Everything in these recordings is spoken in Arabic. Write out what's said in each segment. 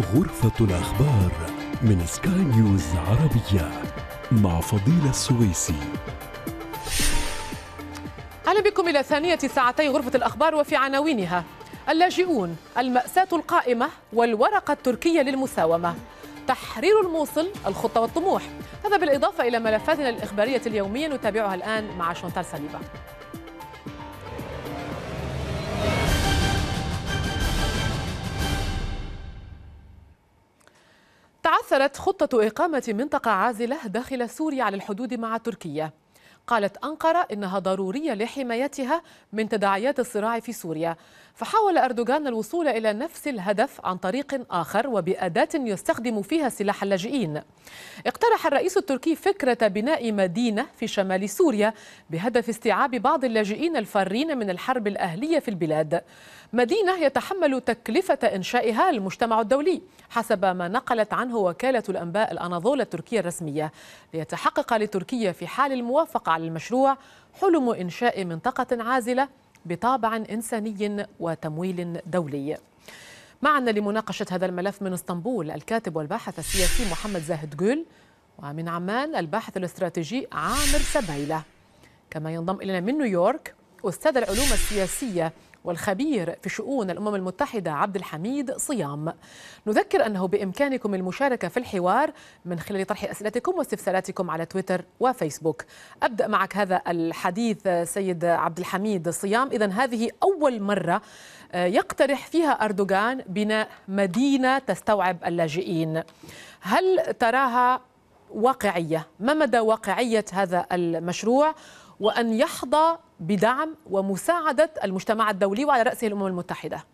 غرفة الأخبار من سكاي نيوز عربية مع فضيلة السويسي أهلا بكم إلى ثانية ساعتي غرفة الأخبار وفي عناوينها اللاجئون المأساة القائمة والورقة التركية للمساومة تحرير الموصل الخطة والطموح هذا بالإضافة إلى ملفاتنا الإخبارية اليومية نتابعها الآن مع شونتال سليبا تعثرت خطة إقامة منطقة عازلة داخل سوريا على الحدود مع تركيا قالت أنقرة إنها ضرورية لحمايتها من تداعيات الصراع في سوريا فحاول أردوغان الوصول إلى نفس الهدف عن طريق آخر وبأداة يستخدم فيها سلاح اللاجئين اقترح الرئيس التركي فكرة بناء مدينة في شمال سوريا بهدف استيعاب بعض اللاجئين الفارين من الحرب الأهلية في البلاد مدينة يتحمل تكلفة إنشائها المجتمع الدولي حسب ما نقلت عنه وكالة الأنباء الأناضول التركية الرسمية ليتحقق لتركيا في حال الموافقة على المشروع حلم إنشاء منطقة عازلة بطابع إنساني وتمويل دولي معنا لمناقشة هذا الملف من اسطنبول الكاتب والباحث السياسي محمد زاهد جول ومن عمان الباحث الاستراتيجي عامر سبيلة كما ينضم إلينا من نيويورك أستاذ العلوم السياسية والخبير في شؤون الأمم المتحدة عبد الحميد صيام نذكر أنه بإمكانكم المشاركة في الحوار من خلال طرح أسئلتكم واستفساراتكم على تويتر وفيسبوك أبدأ معك هذا الحديث سيد عبد الحميد صيام إذا هذه أول مرة آه، يقترح فيها أردوغان بناء مدينة تستوعب اللاجئين هل تراها واقعية ما مدى واقعية هذا المشروع وأن يحظى بدعم ومساعدة المجتمع الدولي وعلى رأسه الأمم المتحدة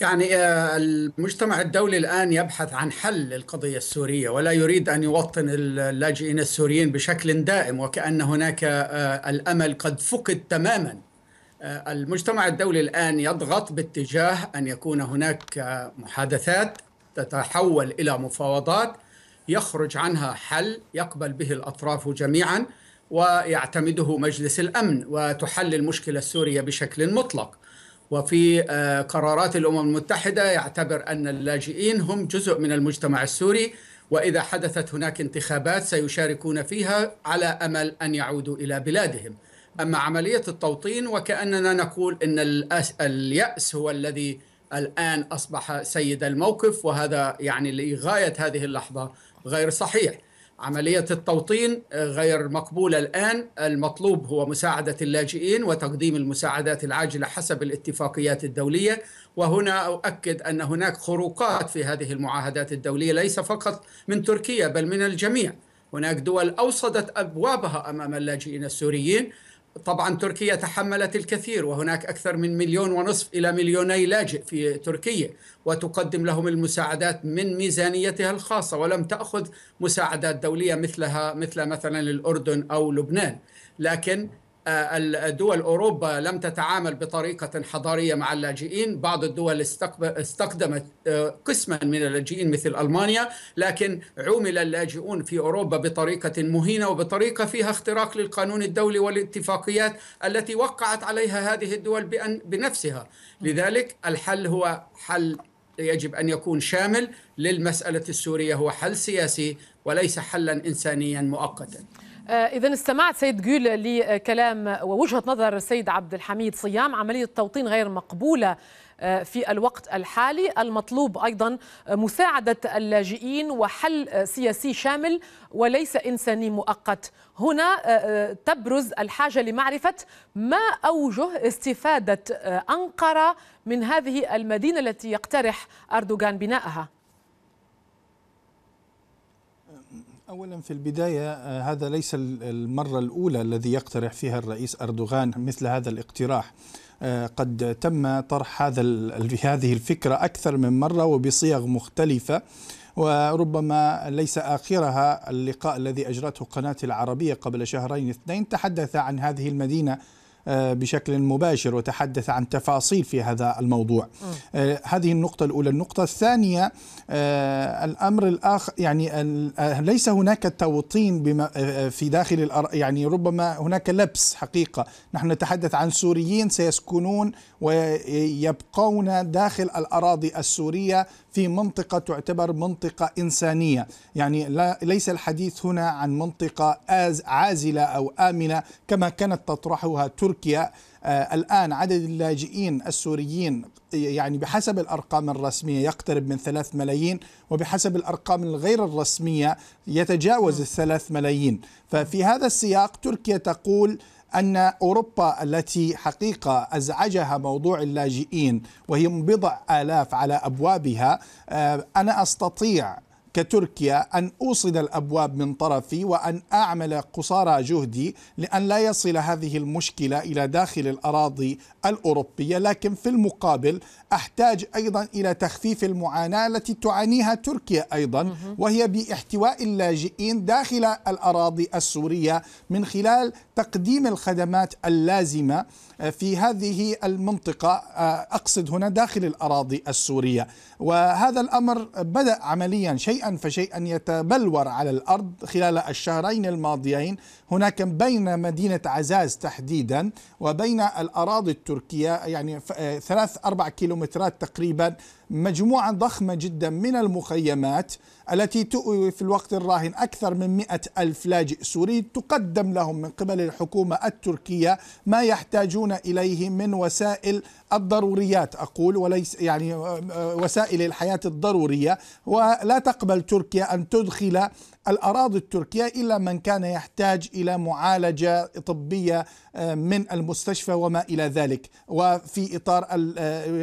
يعني آه، المجتمع الدولي الآن يبحث عن حل للقضية السورية ولا يريد أن يوطن اللاجئين السوريين بشكل دائم وكأن هناك آه، الأمل قد فقد تماما آه، المجتمع الدولي الآن يضغط باتجاه أن يكون هناك محادثات تتحول إلى مفاوضات يخرج عنها حل يقبل به الأطراف جميعاً ويعتمده مجلس الامن وتحل المشكله السوريه بشكل مطلق وفي آه، قرارات الامم المتحده يعتبر ان اللاجئين هم جزء من المجتمع السوري واذا حدثت هناك انتخابات سيشاركون فيها على امل ان يعودوا الى بلادهم اما عمليه التوطين وكاننا نقول ان الياس هو الذي الان اصبح سيد الموقف وهذا يعني لغايه هذه اللحظه غير صحيح عملية التوطين آه، غير مقبولة الآن المطلوب هو مساعدة اللاجئين وتقديم المساعدات العاجلة حسب الاتفاقيات الدولية وهنا أؤكد أن هناك خروقات في هذه المعاهدات الدولية ليس فقط من تركيا بل من الجميع هناك دول أوصدت أبوابها أمام اللاجئين السوريين طبعا تركيا تحملت الكثير وهناك أكثر من مليون ونصف إلى مليوني لاجئ في تركيا وتقدم لهم المساعدات من ميزانيتها الخاصة ولم تأخذ مساعدات دولية مثلها مثل مثلا الأردن أو لبنان لكن آه، الدول أوروبا لم تتعامل بطريقة حضارية مع اللاجئين بعض الدول استقدمت آه، قسما من اللاجئين مثل ألمانيا لكن عومل اللاجئون في أوروبا بطريقة مهينة وبطريقة فيها اختراق للقانون الدولي والاتفاقيات التي وقعت عليها هذه الدول بأن بنفسها لذلك الحل هو حل يجب أن يكون شامل للمسألة السورية هو حل سياسي وليس حلا إنسانيا مؤقتا آه، إذا استمعت سيد جول لكلام ووجهة نظر السيد عبد الحميد صيام عملية توطين غير مقبولة آه، في الوقت الحالي المطلوب أيضا مساعدة اللاجئين وحل سياسي شامل وليس إنساني مؤقت هنا آه، تبرز الحاجة لمعرفة ما أوجه استفادة أنقرة من هذه المدينة التي يقترح أردوغان بناءها أولا في البداية آه، هذا ليس المرة الأولى الذي يقترح فيها الرئيس أردوغان مثل هذا الاقتراح آه، قد تم طرح هذا هذه الفكرة أكثر من مرة وبصيغ مختلفة وربما ليس آخرها اللقاء الذي أجرته قناة العربية قبل شهرين اثنين تحدث عن هذه المدينة آه، بشكل مباشر وتحدث عن تفاصيل في هذا الموضوع م. آه، هذه النقطة الأولى النقطة الثانية آه، الأمر الآخر يعني ليس هناك توطين في داخل الأر... يعني ربما هناك لبس حقيقة نحن نتحدث عن سوريين سيسكنون ويبقون داخل الأراضي السورية في منطقة تعتبر منطقة إنسانية يعني لا ليس الحديث هنا عن منطقة عازلة أو آمنة كما كانت تطرحها تركيا آه، الآن عدد اللاجئين السوريين يعني بحسب الأرقام الرسمية يقترب من ثلاث ملايين وبحسب الأرقام الغير الرسمية يتجاوز الثلاث ملايين ففي هذا السياق تركيا تقول ان اوروبا التي حقيقه ازعجها موضوع اللاجئين وهي بضع الاف على ابوابها آه، انا استطيع كتركيا أن أوصد الأبواب من طرفي وأن أعمل قصارى جهدي لأن لا يصل هذه المشكلة إلى داخل الأراضي الأوروبية لكن في المقابل أحتاج أيضا إلى تخفيف المعاناة التي تعانيها تركيا أيضا وهي باحتواء اللاجئين داخل الأراضي السورية من خلال تقديم الخدمات اللازمة آه، في هذه المنطقة آه، أقصد هنا داخل الأراضي السورية وهذا الأمر بدأ عمليا شيئا شيئا فشيئا يتبلور على الأرض خلال الشهرين الماضيين هناك بين مدينة عزاز تحديدا وبين الأراضي التركية يعني آه، ثلاث أربع كيلومترات تقريبا مجموعة ضخمة جدا من المخيمات التي تؤوي في الوقت الراهن أكثر من مئة ألف لاجئ سوري تقدم لهم من قبل الحكومة التركية ما يحتاجون إليه من وسائل الضروريات أقول وليس يعني آه، آه، وسائل الحياة الضرورية ولا تقبل تركيا أن تدخل الأراضي التركية إلا من كان يحتاج إلى معالجة طبية آه، من المستشفى وما إلى ذلك وفي إطار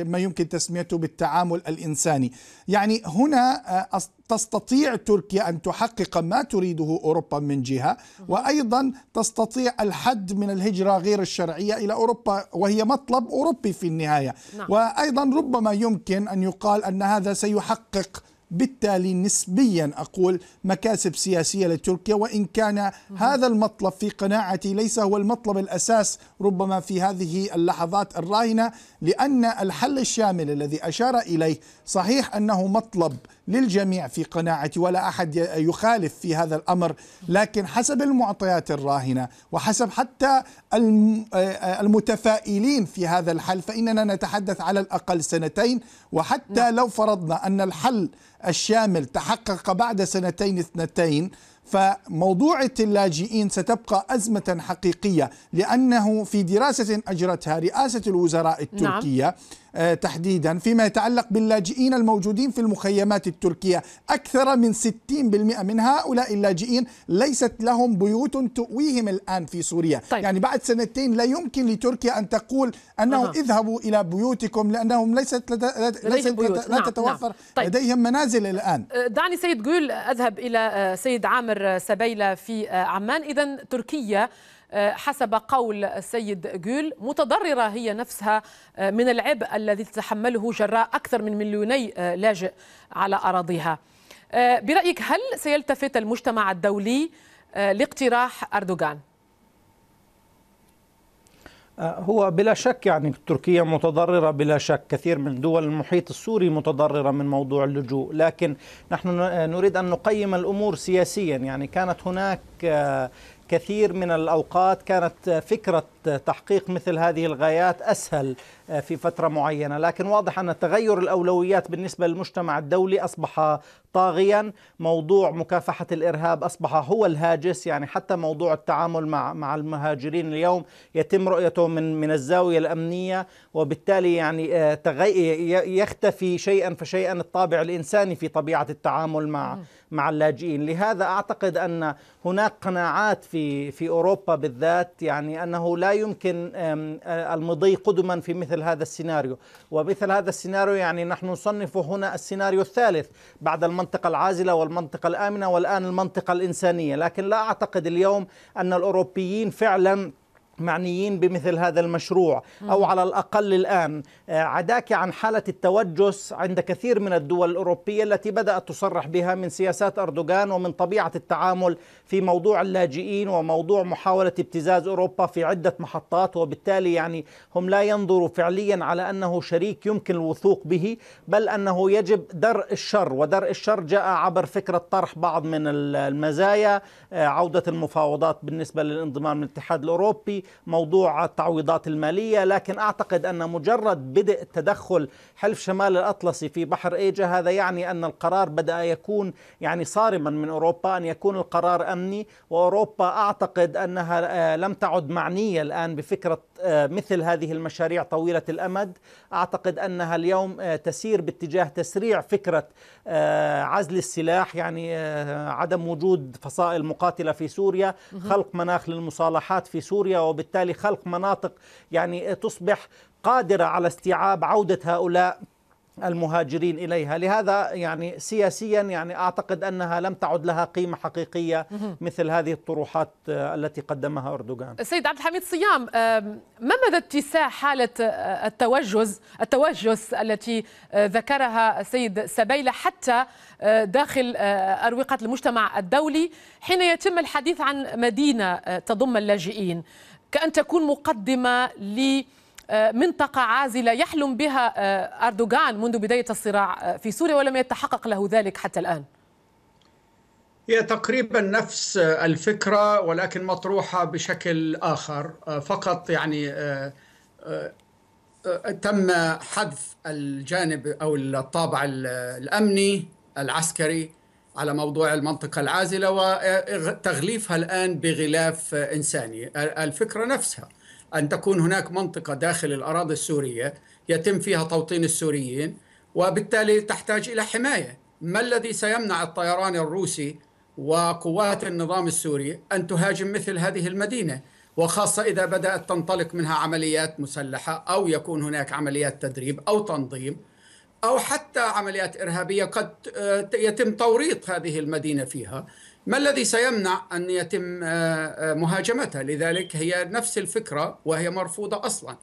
ما يمكن تسميته بالتعامل التعامل الانساني، يعني هنا آه، تستطيع تركيا ان تحقق ما تريده اوروبا من جهه، وايضا تستطيع الحد من الهجره غير الشرعيه الى اوروبا وهي مطلب اوروبي في النهايه، نعم. وايضا ربما يمكن ان يقال ان هذا سيحقق بالتالي نسبيا أقول مكاسب سياسية لتركيا وإن كان هذا المطلب في قناعتي ليس هو المطلب الأساس ربما في هذه اللحظات الراهنة لأن الحل الشامل الذي أشار إليه صحيح أنه مطلب للجميع في قناعتي ولا أحد يخالف في هذا الأمر لكن حسب المعطيات الراهنة وحسب حتى آه، المتفائلين في هذا الحل فإننا نتحدث على الأقل سنتين وحتى نعم. لو فرضنا أن الحل الشامل تحقق بعد سنتين اثنتين فموضوع اللاجئين ستبقى أزمة حقيقية لأنه في دراسة أجرتها رئاسة الوزراء نعم. التركية نعم. تحديدا فيما يتعلق باللاجئين الموجودين في المخيمات التركية أكثر من 60% من هؤلاء اللاجئين ليست لهم بيوت تؤويهم الآن في سوريا طيب. يعني بعد سنتين لا يمكن لتركيا أن تقول أنهم أه. اذهبوا إلى بيوتكم لأنهم ليست, لدى ليست بيوت. لا نعم. نعم. تتوفر نعم. طيب. لديهم منازل الآن آه، دعني سيد جول أذهب إلى آه، سيد عامر عامر سبيلة في عمان إذا تركيا آه، حسب قول السيد جول متضررة هي نفسها آه، من العبء الذي تتحمله جراء أكثر من مليوني آه، لاجئ على أراضيها برأيك هل سيلتفت المجتمع الدولي لاقتراح أردوغان؟ آه، هو بلا شك يعني تركيا متضررة بلا شك كثير من دول المحيط السوري متضررة من موضوع اللجوء لكن نحن آه، نريد أن نقيم الأمور سياسيا يعني كانت هناك آه، كثير من الأوقات كانت فكرة تحقيق مثل هذه الغايات اسهل آه، في فتره معينه، لكن واضح ان تغير الاولويات بالنسبه للمجتمع الدولي اصبح طاغيا، موضوع مكافحه الارهاب اصبح هو الهاجس، يعني حتى موضوع التعامل مع مع المهاجرين اليوم يتم رؤيته من من الزاويه الامنيه، وبالتالي يعني آه، يختفي شيئا فشيئا الطابع الانساني في طبيعه التعامل مع مع اللاجئين، لهذا اعتقد ان هناك قناعات في في اوروبا بالذات يعني انه لا لا يمكن المضي قدما في مثل هذا السيناريو ومثل هذا السيناريو يعني نحن نصنف هنا السيناريو الثالث بعد المنطقة العازلة والمنطقة الآمنة والآن المنطقة الإنسانية لكن لا أعتقد اليوم أن الأوروبيين فعلا معنيين بمثل هذا المشروع أو على الأقل الآن آه، عداك عن حالة التوجس عند كثير من الدول الأوروبية التي بدأت تصرح بها من سياسات أردوغان ومن طبيعة التعامل في موضوع اللاجئين وموضوع محاولة ابتزاز أوروبا في عدة محطات وبالتالي يعني هم لا ينظروا فعليا على أنه شريك يمكن الوثوق به بل أنه يجب درء الشر ودرء الشر جاء عبر فكرة طرح بعض من المزايا آه، عودة المفاوضات بالنسبة للانضمام للاتحاد الأوروبي موضوع التعويضات المالية لكن أعتقد أن مجرد بدء تدخل حلف شمال الأطلسي في بحر إيجا هذا يعني أن القرار بدأ يكون يعني صارما من أوروبا أن يكون القرار أمني وأوروبا أعتقد أنها آه، لم تعد معنية الآن بفكرة آه، مثل هذه المشاريع طويلة الأمد أعتقد أنها اليوم آه، تسير باتجاه تسريع فكرة عزل السلاح يعني عدم وجود فصائل مقاتلة في سوريا خلق مناخ للمصالحات في سوريا وب وبالتالي خلق مناطق يعني تصبح قادرة على استيعاب عودة هؤلاء المهاجرين اليها، لهذا يعني سياسيا يعني اعتقد انها لم تعد لها قيمه حقيقيه مثل هذه الطروحات آه، التي قدمها اردوغان. السيد عبد الحميد صيام آه، ما مدى اتساع حاله آه، التوجس التوجس التي ذكرها السيد سبيله حتى داخل اروقه المجتمع الدولي حين يتم الحديث عن مدينه تضم اللاجئين؟ كأن تكون مقدمة ل آه، منطقة عازلة يحلم بها آه، أردوغان منذ بداية الصراع آه، في سوريا ولم يتحقق له ذلك حتى الآن هي تقريبا نفس الفكرة ولكن مطروحة بشكل آخر فقط يعني تم حذف الجانب أو الطابع الأمني العسكري على موضوع المنطقة العازلة وتغليفها الآن بغلاف إنساني الفكرة نفسها أن تكون هناك منطقة داخل الأراضي السورية يتم فيها توطين السوريين وبالتالي تحتاج إلى حماية ما الذي سيمنع الطيران الروسي وقوات النظام السوري أن تهاجم مثل هذه المدينة وخاصة إذا بدأت تنطلق منها عمليات مسلحة أو يكون هناك عمليات تدريب أو تنظيم أو حتى عمليات إرهابية قد آه، يتم توريط هذه المدينة فيها ما الذي سيمنع أن يتم آه، آه، مهاجمتها لذلك هي نفس الفكرة وهي مرفوضة أصلا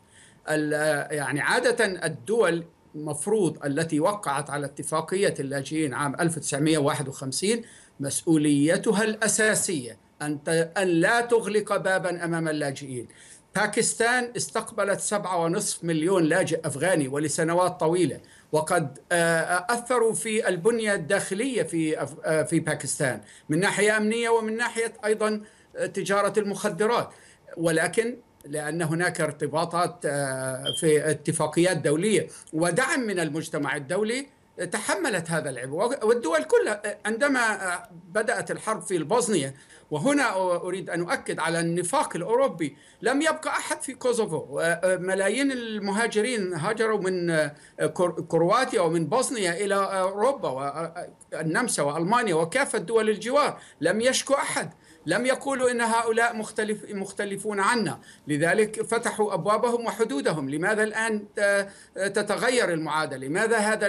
يعني عادة الدول مفروض التي وقعت على اتفاقية اللاجئين عام 1951 مسؤوليتها الأساسية أن لا تغلق بابا أمام اللاجئين باكستان استقبلت 7.5 مليون لاجئ أفغاني ولسنوات طويلة وقد آه، آه، اثروا في البنيه الداخليه في آه، في باكستان من ناحيه امنيه ومن ناحيه ايضا تجاره المخدرات ولكن لان هناك ارتباطات في اتفاقيات دوليه ودعم من المجتمع الدولي تحملت هذا العبء والدول كلها عندما آه، بدأت الحرب في البوسنية وهنا أريد أن أؤكد على النفاق الأوروبي لم يبقى أحد في كوزوفو آه، ملايين المهاجرين هاجروا من آه، كرواتيا ومن بوسنيا إلى أوروبا والنمسا وألمانيا وكافة دول الجوار لم يشكو أحد لم يقولوا ان هؤلاء مختلف مختلفون عنا، لذلك فتحوا ابوابهم وحدودهم، لماذا الان تتغير المعادله؟ لماذا هذا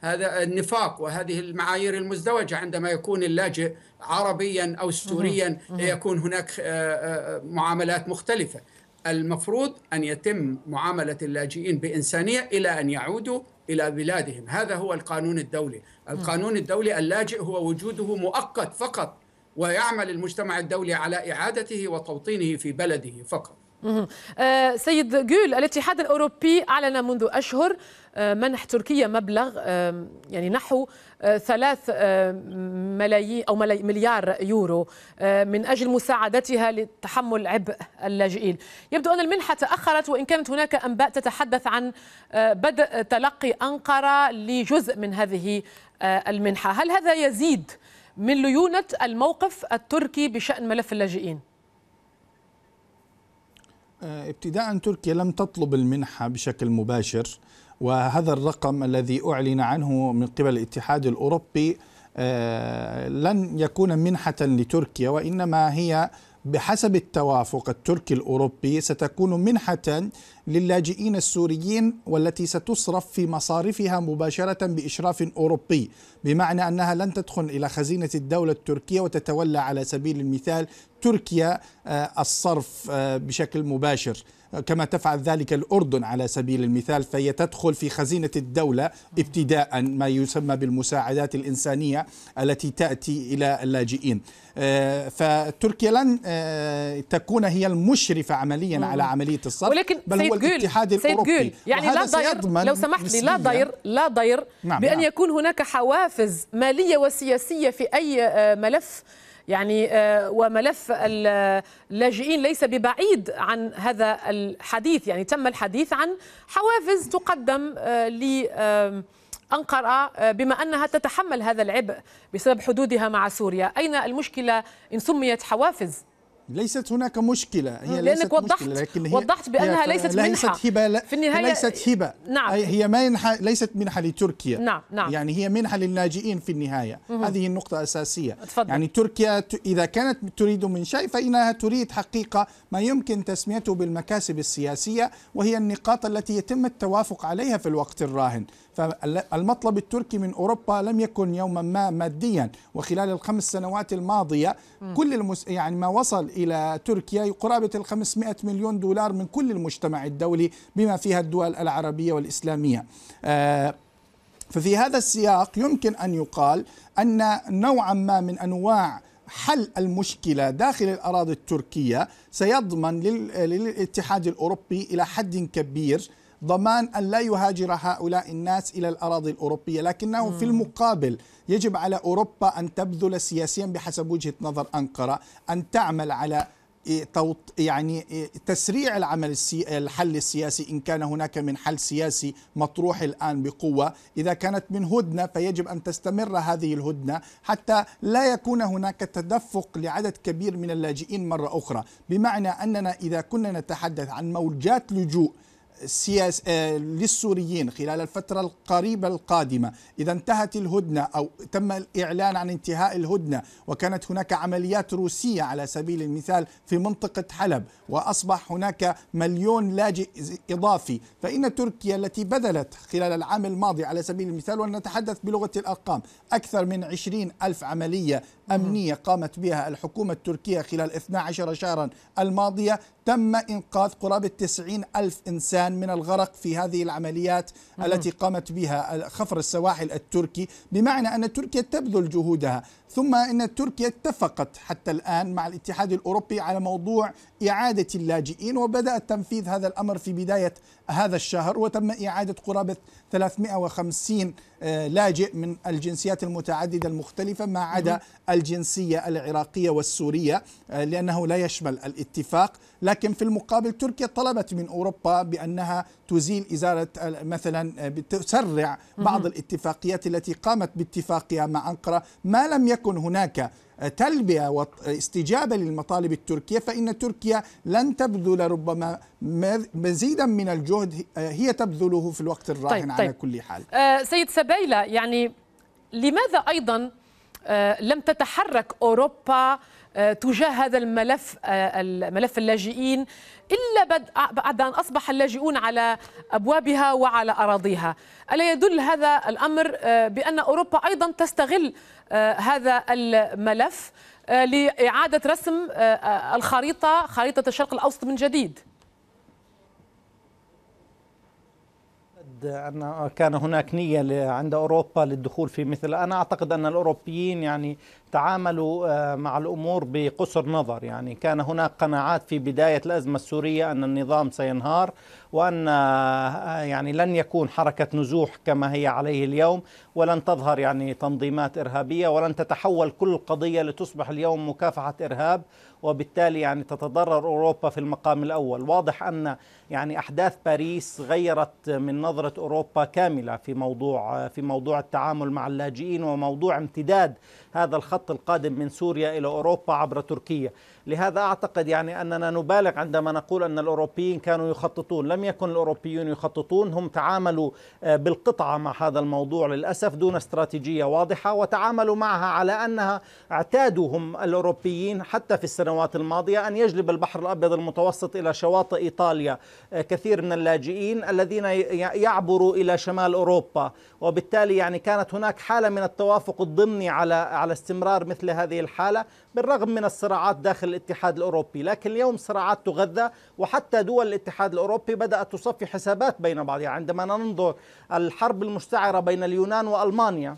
هذا النفاق وهذه المعايير المزدوجه عندما يكون اللاجئ عربيا او سوريا يكون هناك آه، آه، معاملات مختلفه. المفروض ان يتم معامله اللاجئين بانسانيه الى ان يعودوا الى بلادهم، هذا هو القانون الدولي، القانون الدولي اللاجئ هو وجوده مؤقت فقط ويعمل المجتمع الدولي على إعادته وتوطينه في بلده فقط آه، سيد جول الاتحاد الأوروبي أعلن منذ أشهر آه، منح تركيا مبلغ يعني نحو آه، ثلاث ملايين أو مليار يورو من أجل مساعدتها لتحمل عبء اللاجئين يبدو أن المنحة تأخرت وإن كانت هناك أنباء تتحدث عن بدء تلقي أنقرة لجزء من هذه المنحة هل هذا يزيد من ليونة الموقف التركي بشأن ملف اللاجئين آه، ابتداء تركيا لم تطلب المنحة بشكل مباشر وهذا الرقم الذي أعلن عنه من قبل الاتحاد الأوروبي آه، لن يكون منحة لتركيا وإنما هي بحسب التوافق التركي الاوروبي ستكون منحه للاجئين السوريين والتي ستصرف في مصارفها مباشره باشراف اوروبي، بمعنى انها لن تدخل الى خزينه الدوله التركيه وتتولى على سبيل المثال تركيا آه، الصرف آه، بشكل مباشر. كما تفعل ذلك الأردن على سبيل المثال فهي تدخل في خزينة الدولة ابتداء ما يسمى بالمساعدات الإنسانية التي تأتي إلى اللاجئين آه، فتركيا لن آه، تكون هي المشرفة عمليا على عملية الصرف ولكن بل هو الاتحاد الأوروبي يعني لا ضير لو سمحت لي لا ضير لا ضير نعم بأن نعم. يكون هناك حوافز مالية وسياسية في أي آه، ملف يعني آه، وملف اللاجئين ليس ببعيد عن هذا الحديث يعني تم الحديث عن حوافز تقدم آه، ل أنقرة آه، بما أنها تتحمل هذا العبء بسبب حدودها مع سوريا أين المشكلة إن سميت حوافز ليست هناك مشكلة هي لأنك ليست وضحت مشكلة لكن هي وضحت بأنها هي ليست منحة ليست هبة لا في النهاية ليست هبة نعم هي منحة ليست منحة لتركيا نعم نعم يعني هي منحة للاجئين في النهاية مه. هذه النقطة أساسية تفضل. يعني تركيا إذا كانت تريد من شيء فإنها تريد حقيقة ما يمكن تسميته بالمكاسب السياسية وهي النقاط التي يتم التوافق عليها في الوقت الراهن فالمطلب التركي من اوروبا لم يكن يوما ما ماديا وخلال الخمس سنوات الماضيه كل المس... يعني ما وصل إلى تركيا قرابة ال 500 مليون دولار من كل المجتمع الدولي بما فيها الدول العربية والإسلامية آه، ففي هذا السياق يمكن أن يقال أن نوعا ما من أنواع حل المشكلة داخل الأراضي التركية سيضمن للاتحاد الأوروبي إلى حد كبير ضمان أن لا يهاجر هؤلاء الناس إلى الأراضي الأوروبية لكنه في المقابل يجب على أوروبا أن تبذل سياسيا بحسب وجهة نظر أنقرة أن تعمل على إيه، يعني إيه، تسريع العمل السي... الحل السياسي ان كان هناك من حل سياسي مطروح الان بقوه، اذا كانت من هدنه فيجب ان تستمر هذه الهدنه حتى لا يكون هناك تدفق لعدد كبير من اللاجئين مره اخرى، بمعنى اننا اذا كنا نتحدث عن موجات لجوء سياس آه، للسوريين خلال الفترة القريبة القادمة إذا انتهت الهدنة أو تم الإعلان عن انتهاء الهدنة وكانت هناك عمليات روسية على سبيل المثال في منطقة حلب وأصبح هناك مليون لاجئ إضافي فإن تركيا التي بذلت خلال العام الماضي على سبيل المثال ونتحدث بلغة الأرقام أكثر من عشرين ألف عملية أمنية قامت بها الحكومة التركية خلال 12 شهرا الماضية تم إنقاذ قرابة 90 ألف إنسان من الغرق في هذه العمليات التي قامت بها خفر السواحل التركي بمعنى أن تركيا تبذل جهودها ثم ان تركيا اتفقت حتى الان مع الاتحاد الاوروبي على موضوع اعاده اللاجئين وبدات تنفيذ هذا الامر في بدايه هذا الشهر وتم اعاده قرابه 350 آه، لاجئ من الجنسيات المتعدده المختلفه ما عدا الجنسيه العراقيه والسوريه آه، لانه لا يشمل الاتفاق لكن في المقابل تركيا طلبت من اوروبا بانها تزيل ازاله مثلا آه، تسرع بعض الاتفاقيات التي قامت باتفاقها مع انقره ما لم يكن يكن هناك تلبيه واستجابه للمطالب التركيه فان تركيا لن تبذل ربما مزيدا من الجهد هي تبذله في الوقت الراهن طيب على طيب. كل حال. آه، سيد سبيله يعني لماذا ايضا آه، لم تتحرك اوروبا آه، تجاه هذا الملف آه، ملف اللاجئين إلا آه، بعد أن أصبح اللاجئون على أبوابها وعلى أراضيها ألا يدل هذا الأمر بأن أوروبا أيضا تستغل هذا الملف لإعادة رسم الخريطة خريطة الشرق الأوسط من جديد أن كان هناك نية عند أوروبا للدخول في مثل أنا أعتقد أن الأوروبيين يعني تعاملوا آه، مع الأمور بقصر نظر يعني كان هناك قناعات في بداية الأزمة السورية أن النظام سينهار وأن آه، يعني لن يكون حركة نزوح كما هي عليه اليوم ولن تظهر يعني تنظيمات إرهابية ولن تتحول كل القضية لتصبح اليوم مكافحة إرهاب وبالتالي يعني تتضرر أوروبا في المقام الأول واضح أن يعني أحداث باريس غيرت من نظرة أوروبا كاملة في موضوع آه، في موضوع التعامل مع اللاجئين وموضوع امتداد هذا الخط الخط القادم من سوريا إلى أوروبا عبر تركيا لهذا أعتقد يعني أننا نبالغ عندما نقول أن الأوروبيين كانوا يخططون لم يكن الأوروبيون يخططون هم تعاملوا آه، بالقطعة مع هذا الموضوع للأسف دون استراتيجية واضحة وتعاملوا معها على أنها اعتادوا هم الأوروبيين حتى في السنوات الماضية أن يجلب البحر الأبيض المتوسط إلى شواطئ إيطاليا آه، كثير من اللاجئين الذين يعبروا إلى شمال أوروبا وبالتالي يعني كانت هناك حالة من التوافق الضمني على على استمرار مثل هذه الحالة بالرغم من الصراعات داخل الاتحاد الأوروبي لكن اليوم صراعات تغذى وحتى دول الاتحاد الأوروبي بدأت تصفي حسابات بين بعضها عندما ننظر الحرب المستعرة بين اليونان وألمانيا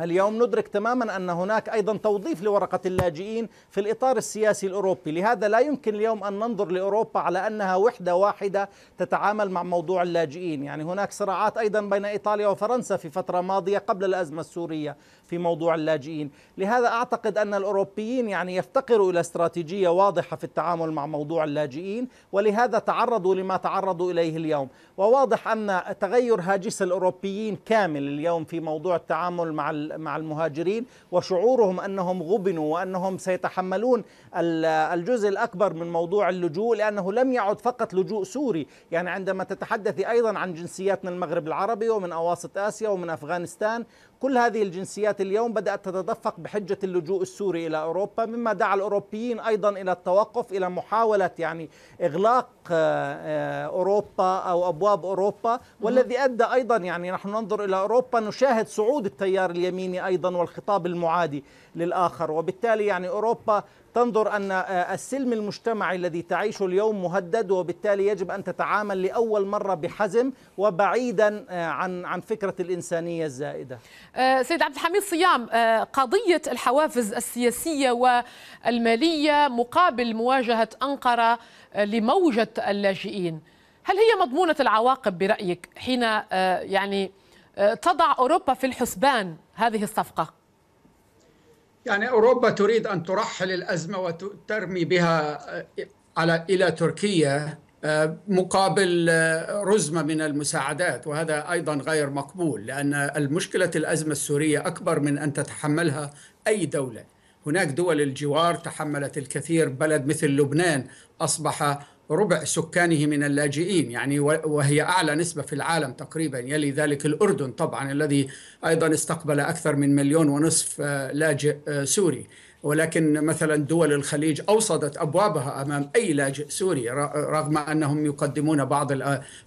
اليوم ندرك تماما ان هناك ايضا توظيف لورقه اللاجئين في الاطار السياسي الاوروبي، لهذا لا يمكن اليوم ان ننظر لاوروبا على انها وحده واحده تتعامل مع موضوع اللاجئين، يعني هناك صراعات ايضا بين ايطاليا وفرنسا في فتره ماضيه قبل الازمه السوريه، في موضوع اللاجئين لهذا أعتقد أن الأوروبيين يعني يفتقروا إلى استراتيجية واضحة في التعامل مع موضوع اللاجئين ولهذا تعرضوا لما تعرضوا إليه اليوم وواضح أن تغير هاجس الأوروبيين كامل اليوم في موضوع التعامل مع مع المهاجرين وشعورهم أنهم غبنوا وأنهم سيتحملون الجزء الأكبر من موضوع اللجوء لأنه لم يعد فقط لجوء سوري يعني عندما تتحدث أيضا عن جنسيات من المغرب العربي ومن أواسط آسيا ومن أفغانستان كل هذه الجنسيات اليوم بدأت تتدفق بحجة اللجوء السوري إلى أوروبا مما دعا الأوروبيين أيضا إلى التوقف إلى محاولة يعني إغلاق آه، آه، أوروبا أو أبواب أوروبا والذي أدى أيضا يعني نحن ننظر إلى أوروبا نشاهد صعود التيار اليميني أيضا والخطاب المعادي للآخر وبالتالي يعني أوروبا تنظر أن آه، السلم المجتمعي الذي تعيشه اليوم مهدد وبالتالي يجب أن تتعامل لأول مرة بحزم وبعيدا آه، عن عن فكرة الإنسانية الزائدة آه، سيد عبد الحميد صيام قضية الحوافز السياسية والمالية مقابل مواجهة أنقرة لموجة اللاجئين هل هي مضمونة العواقب برأيك حين يعني تضع أوروبا في الحسبان هذه الصفقة؟ يعني أوروبا تريد أن ترحل الأزمة وترمي بها آه، على إلى تركيا آه، مقابل آه، رزمة من المساعدات وهذا أيضا غير مقبول لأن المشكلة الأزمة السورية أكبر من أن تتحملها أي دولة هناك دول الجوار تحملت الكثير بلد مثل لبنان أصبح ربع سكانه من اللاجئين يعني وهي أعلى نسبة في العالم تقريبا يلي ذلك الأردن طبعا الذي أيضا استقبل أكثر من مليون ونصف لاجئ سوري ولكن مثلا دول الخليج أوصدت أبوابها أمام أي لاجئ سوري رغم أنهم يقدمون بعض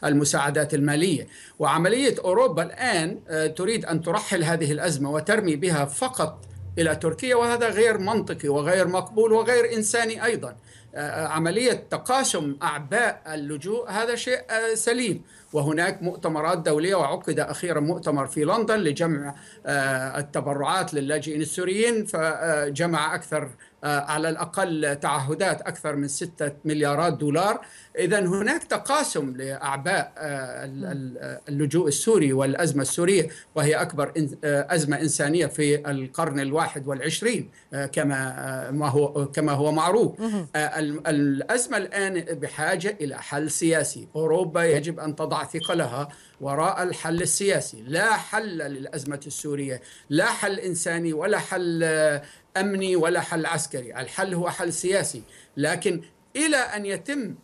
المساعدات المالية وعملية أوروبا الآن آه، تريد أن ترحل هذه الأزمة وترمي بها فقط إلى تركيا وهذا غير منطقي وغير مقبول وغير إنساني أيضا عملية تقاسم أعباء اللجوء هذا شيء آه، سليم وهناك مؤتمرات دولية وعقد أخيرا مؤتمر في لندن لجمع آه، التبرعات للاجئين السوريين فجمع أكثر آه، على الأقل تعهدات أكثر من 6 مليارات دولار إذا هناك تقاسم لأعباء آه، اللجوء السوري والأزمة السورية وهي أكبر آه، أزمة إنسانية في القرن الواحد والعشرين كما ما هو كما هو معروف الأزمة الآن بحاجة إلى حل سياسي أوروبا يجب أن تضع ثقلها وراء الحل السياسي لا حل للأزمة السورية لا حل إنساني ولا حل امني ولا حل عسكري، الحل هو حل سياسي، لكن الى ان يتم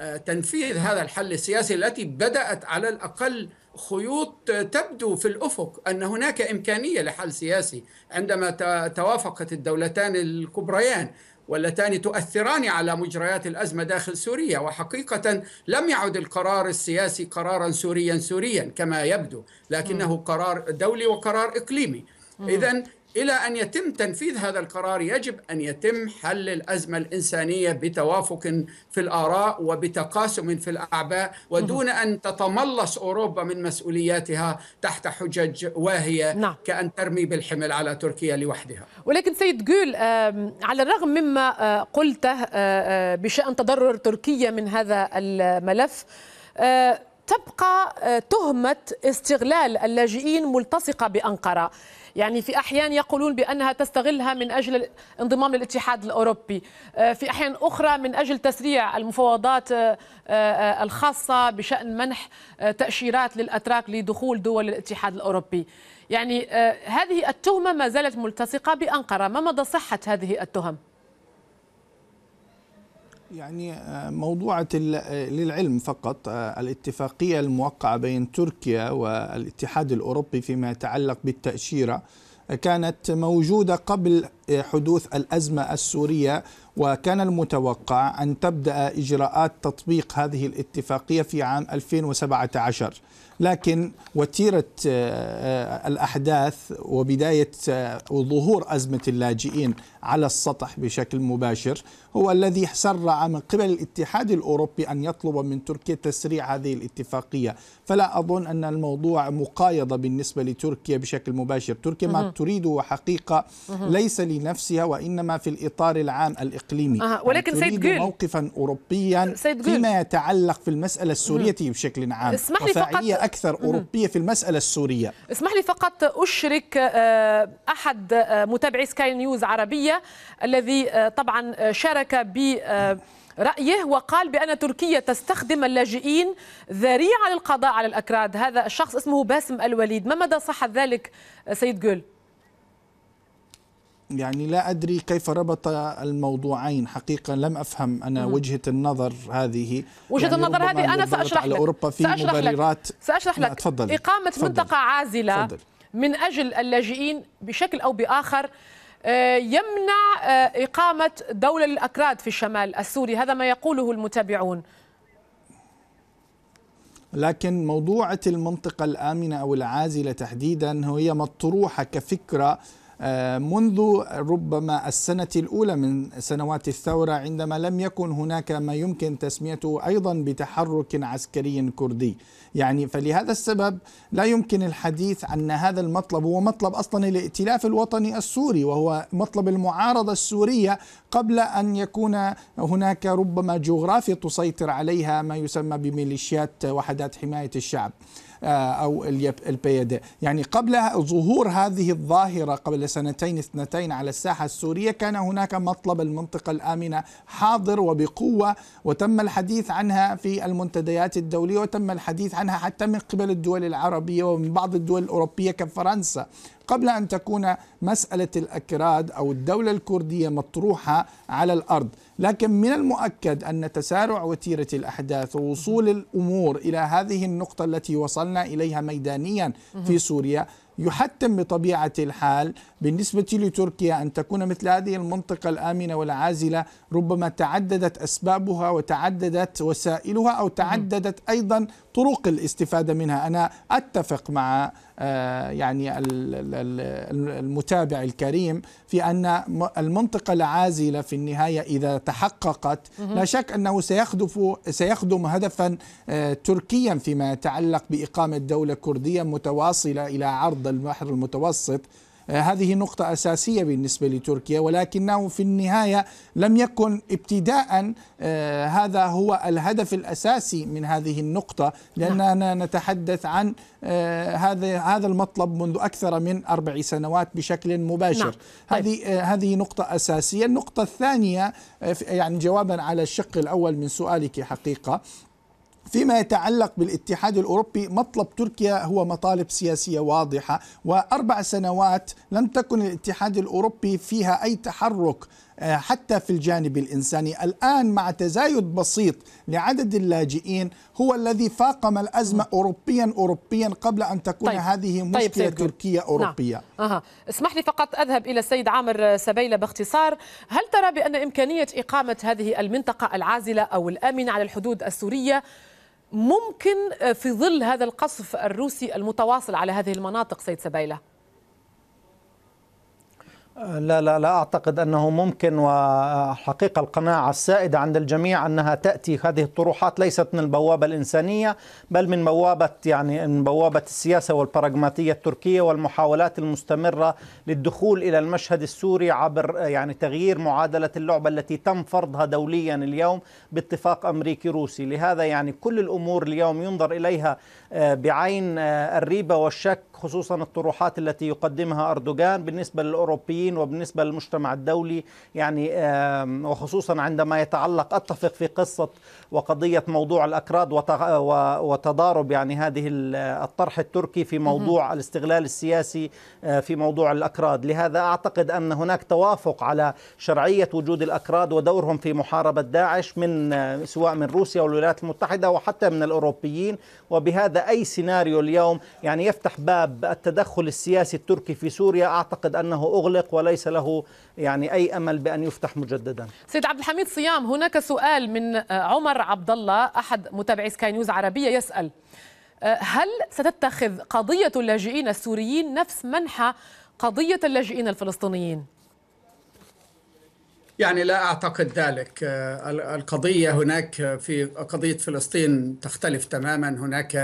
آه، تنفيذ هذا الحل السياسي التي بدات على الاقل خيوط آه، تبدو في الافق ان هناك امكانيه لحل سياسي عندما توافقت الدولتان الكبريان واللتان تؤثران على مجريات الازمه داخل سوريا وحقيقه لم يعد القرار السياسي قرارا سوريا سوريا كما يبدو لكنه قرار دولي وقرار اقليمي اذا الى ان يتم تنفيذ هذا القرار يجب ان يتم حل الازمه الانسانيه بتوافق في الاراء وبتقاسم في الاعباء ودون ان تتملص اوروبا من مسؤولياتها تحت حجج واهيه نعم. كان ترمي بالحمل على تركيا لوحدها. ولكن سيد جول على الرغم مما قلته بشان تضرر تركيا من هذا الملف تبقى تهمه استغلال اللاجئين ملتصقه بانقره. يعني في أحيان يقولون بأنها تستغلها من أجل الانضمام للاتحاد الأوروبي آه، في أحيان أخرى من أجل تسريع المفاوضات آه، آه، الخاصة بشأن منح تأشيرات للأتراك لدخول دول الاتحاد الأوروبي يعني هذه التهمة ما زالت ملتصقة بأنقرة ما مدى صحة هذه التهم؟ يعني آه، موضوعة آه، للعلم فقط آه، الاتفاقية الموقعة بين تركيا والاتحاد الأوروبي فيما يتعلق بالتأشيرة كانت موجودة قبل حدوث الأزمة السورية وكان المتوقع أن تبدأ إجراءات تطبيق هذه الاتفاقية في عام 2017 لكن وتيره آه، آه، الاحداث وبدايه آه، وظهور ازمه اللاجئين على السطح بشكل مباشر هو الذي سرع من قبل الاتحاد الاوروبي ان يطلب من تركيا تسريع هذه الاتفاقيه، فلا اظن ان الموضوع مقايضه بالنسبه لتركيا بشكل مباشر، تركيا ما تريده حقيقه ليس لنفسها وانما في الاطار العام الاقليمي. أه. ولكن يعني سيد جول موقفا اوروبيا سيد فيما يتعلق في المساله السوريه بشكل عام. اسمح لي فقط أكثر أوروبية في المسألة السورية اسمح لي فقط أشرك آه، أحد آه، متابعي سكاي نيوز عربية الذي آه، طبعا شارك ب رأيه وقال بأن تركيا تستخدم اللاجئين ذريعة للقضاء على الأكراد هذا الشخص اسمه باسم الوليد ما مدى صحة ذلك سيد جول يعني لا أدري كيف ربط الموضوعين حقيقة لم أفهم أنا مم. وجهة النظر هذه وجهة يعني النظر هذه أنا سأشرح لك أوروبا في سأشرح مبررات لك. سأشرح لك تفضل إقامة أتفضل. منطقة عازلة تفضل. من أجل اللاجئين بشكل أو بآخر آه، يمنع آه، إقامة دولة للأكراد في الشمال السوري هذا ما يقوله المتابعون لكن موضوعة المنطقة الآمنة أو العازلة تحديدا هي مطروحة كفكرة آه، منذ ربما السنة الأولى من سنوات الثورة عندما لم يكن هناك ما يمكن تسميته أيضا بتحرك عسكري كردي يعني فلهذا السبب لا يمكن الحديث أن هذا المطلب هو مطلب أصلا الائتلاف الوطني السوري وهو مطلب المعارضة السورية قبل أن يكون هناك ربما جغرافيا تسيطر عليها ما يسمى بميليشيات وحدات حماية الشعب آه، أو البيادة يعني قبل ظهور هذه الظاهرة قبل سنتين اثنتين على الساحة السورية كان هناك مطلب المنطقة الآمنة حاضر وبقوة وتم الحديث عنها في المنتديات الدولية وتم الحديث عنها حتى من قبل الدول العربية ومن بعض الدول الأوروبية كفرنسا قبل أن تكون مسألة الأكراد أو الدولة الكردية مطروحة على الأرض لكن من المؤكد أن تسارع وتيرة الأحداث ووصول الأمور إلى هذه النقطة التي وصلنا إليها ميدانيا في سوريا يحتم بطبيعة الحال بالنسبة لتركيا أن تكون مثل هذه المنطقة الآمنة والعازلة ربما تعددت أسبابها وتعددت وسائلها أو تعددت أيضا طرق الاستفادة منها أنا أتفق مع آه، يعني المتابع الكريم في أن المنطقة العازلة في النهاية إذا تحققت لا شك أنه سيخدف سيخدم هدفا آه، تركيا فيما يتعلق بإقامة دولة كردية متواصلة إلى عرض عرض البحر المتوسط آه، هذه نقطة أساسية بالنسبة لتركيا ولكنه في النهاية لم يكن ابتداء آه، هذا هو الهدف الأساسي من هذه النقطة لأننا نعم. نتحدث عن آه، هذا هذا المطلب منذ أكثر من أربع سنوات بشكل مباشر نعم. طيب. هذه هذه نقطة أساسية النقطة الثانية يعني جوابا على الشق الأول من سؤالك حقيقة فيما يتعلق بالاتحاد الاوروبي مطلب تركيا هو مطالب سياسيه واضحه واربع سنوات لم تكن الاتحاد الاوروبي فيها اي تحرك آه، حتى في الجانب الإنساني الآن مع تزايد بسيط لعدد اللاجئين هو الذي فاقم الأزمة أوروبيا أوروبيا قبل أن تكون طيب. هذه طيب مشكلة طيب تركية نعم. أوروبية نعم. أه. اسمح لي فقط أذهب إلى السيد عامر سبيلة باختصار هل ترى بأن إمكانية إقامة هذه المنطقة العازلة أو الآمنة على الحدود السورية ممكن في ظل هذا القصف الروسي المتواصل على هذه المناطق سيد سبيله لا لا لا اعتقد انه ممكن وحقيقه القناعه السائده عند الجميع انها تاتي هذه الطروحات ليست من البوابه الانسانيه بل من بوابه يعني من بوابه السياسه والبراغماتيه التركيه والمحاولات المستمره للدخول الى المشهد السوري عبر يعني تغيير معادله اللعبه التي تم فرضها دوليا اليوم باتفاق امريكي روسي، لهذا يعني كل الامور اليوم ينظر اليها آه، بعين آه، الريبه والشك خصوصا الطروحات التي يقدمها أردوغان بالنسبة للأوروبيين وبالنسبة للمجتمع الدولي يعني وخصوصا عندما يتعلق أتفق في قصة وقضية موضوع الأكراد وتضارب يعني هذه الطرح التركي في موضوع الاستغلال السياسي آه، في موضوع الأكراد لهذا أعتقد أن هناك توافق على شرعية وجود الأكراد ودورهم في محاربة داعش من آه، سواء من روسيا والولايات المتحدة وحتى من الأوروبيين وبهذا أي سيناريو اليوم يعني يفتح باب باب التدخل السياسي التركي في سوريا اعتقد انه اغلق وليس له يعني اي امل بان يفتح مجددا. سيد عبد الحميد صيام هناك سؤال من آه، عمر عبد الله احد متابعي سكاي نيوز عربيه يسال آه، هل ستتخذ قضيه اللاجئين السوريين نفس منحى قضيه اللاجئين الفلسطينيين؟ يعني لا اعتقد ذلك آه، القضيه هناك في قضيه فلسطين تختلف تماما هناك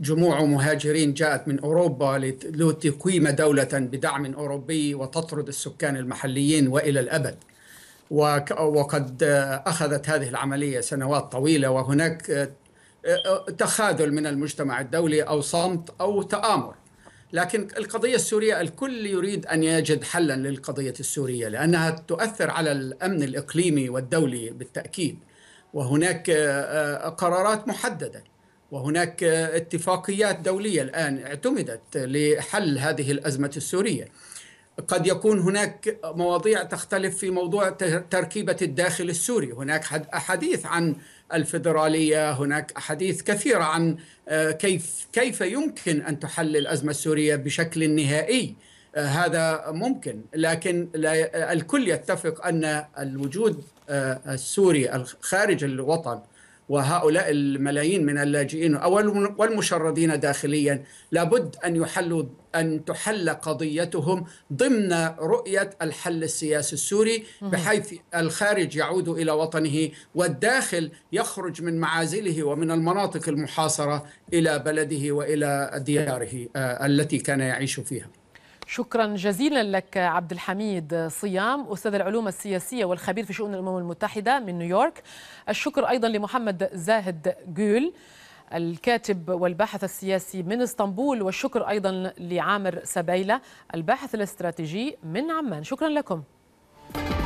جموع مهاجرين جاءت من أوروبا لتقيم دولة بدعم أوروبي وتطرد السكان المحليين وإلى الأبد وقد أخذت هذه العملية سنوات طويلة وهناك تخاذل من المجتمع الدولي أو صمت أو تآمر لكن القضية السورية الكل يريد أن يجد حلا للقضية السورية لأنها تؤثر على الأمن الإقليمي والدولي بالتأكيد وهناك قرارات محدده وهناك اتفاقيات دولية الآن اعتمدت لحل هذه الأزمة السورية قد يكون هناك مواضيع تختلف في موضوع تركيبة الداخل السوري هناك أحاديث عن الفيدرالية هناك أحاديث كثيرة عن آه، كيف, كيف يمكن أن تحل الأزمة السورية بشكل نهائي آه، هذا ممكن لكن لا الكل يتفق أن الوجود آه، السوري خارج الوطن وهؤلاء الملايين من اللاجئين والمشردين داخليا لابد ان يحلوا ان تحل قضيتهم ضمن رؤيه الحل السياسي السوري بحيث الخارج يعود الى وطنه والداخل يخرج من معازله ومن المناطق المحاصره الى بلده والى دياره آه، التي كان يعيش فيها شكرا جزيلا لك عبد الحميد صيام استاذ العلوم السياسيه والخبير في شؤون الامم المتحده من نيويورك الشكر ايضا لمحمد زاهد جول الكاتب والباحث السياسي من اسطنبول والشكر ايضا لعامر سبيله الباحث الاستراتيجي من عمان شكرا لكم